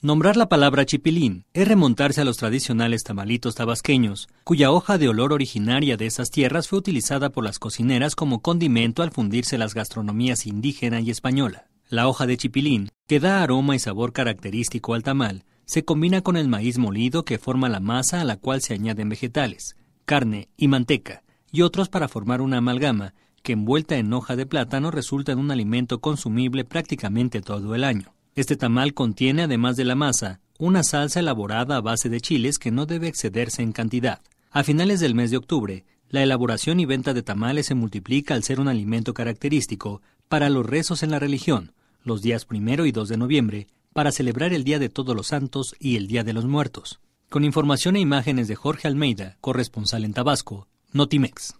Nombrar la palabra chipilín es remontarse a los tradicionales tamalitos tabasqueños, cuya hoja de olor originaria de esas tierras fue utilizada por las cocineras como condimento al fundirse las gastronomías indígena y española. La hoja de chipilín, que da aroma y sabor característico al tamal, se combina con el maíz molido que forma la masa a la cual se añaden vegetales, carne y manteca, y otros para formar una amalgama que envuelta en hoja de plátano resulta en un alimento consumible prácticamente todo el año. Este tamal contiene, además de la masa, una salsa elaborada a base de chiles que no debe excederse en cantidad. A finales del mes de octubre, la elaboración y venta de tamales se multiplica al ser un alimento característico para los rezos en la religión, los días primero y 2 de noviembre, para celebrar el Día de Todos los Santos y el Día de los Muertos. Con información e imágenes de Jorge Almeida, corresponsal en Tabasco, Notimex.